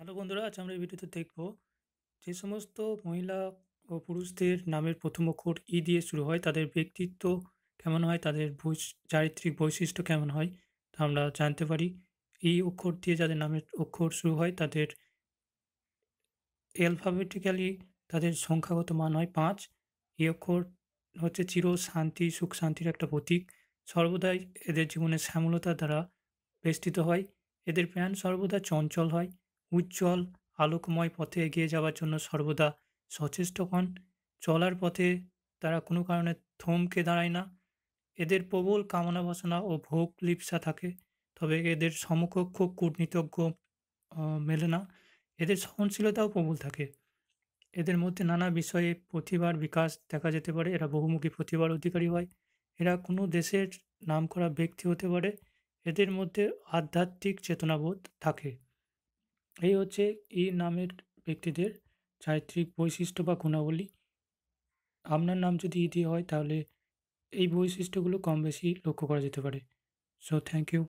hello বন্ধুরা আজ আমরা এই ভিডিওতে দেখব যে সমস্ত মহিলা ও পুরুষদের নামের প্রথম অক্ষর ই দিয়ে শুরু হয় তাদের ব্যক্তিত্ব কেমন হয় তাদের চারিত্রিক বৈশিষ্ট্য কেমন হয় তা আমরা জানতে পারি এই অক্ষর দিয়ে যাদের নামের অক্ষর শুরু হয় তাদের অ্যালফাবেটিক্যালি তাদের সংখ্যাগত মান হয় পাঁচ এই অক্ষর হচ্ছে চির শান্তি সুখ শান্তির একটা প্রতীক সর্বদাই এদের জীবনে শ্যামলতা দ্বারা বেষ্টিত হয় এদের প্রাণ সর্বদা চঞ্চল হয় উজ্জ্বল আলোকময় পথে এগিয়ে যাওয়ার জন্য সর্বদা সচেষ্ট হন চলার পথে তারা কোনো কারণে থমকে দাঁড়ায় না এদের প্রবল কামনা বাসনা ও ভোগ লিপসা থাকে তবে এদের সমকক্ষ কূটনীতজ্ঞ মেলে না এদের সহনশীলতাও প্রবল থাকে এদের মধ্যে নানা বিষয়ে প্রতিভার বিকাশ দেখা যেতে পারে এরা বহুমুখী প্রতিভার অধিকারী হয় এরা কোনো দেশের নাম করা ব্যক্তি হতে পারে এদের মধ্যে আধ্যাত্মিক চেতনাবোধ থাকে এই হচ্ছে ই নামের ব্যক্তিদের চারিত্রিক বৈশিষ্ট্য বা গুণাবলী আপনার নাম যদি ই দিয়ে হয় তাহলে এই বৈশিষ্ট্যগুলো কম বেশি লক্ষ্য করা যেতে পারে সো থ্যাংক ইউ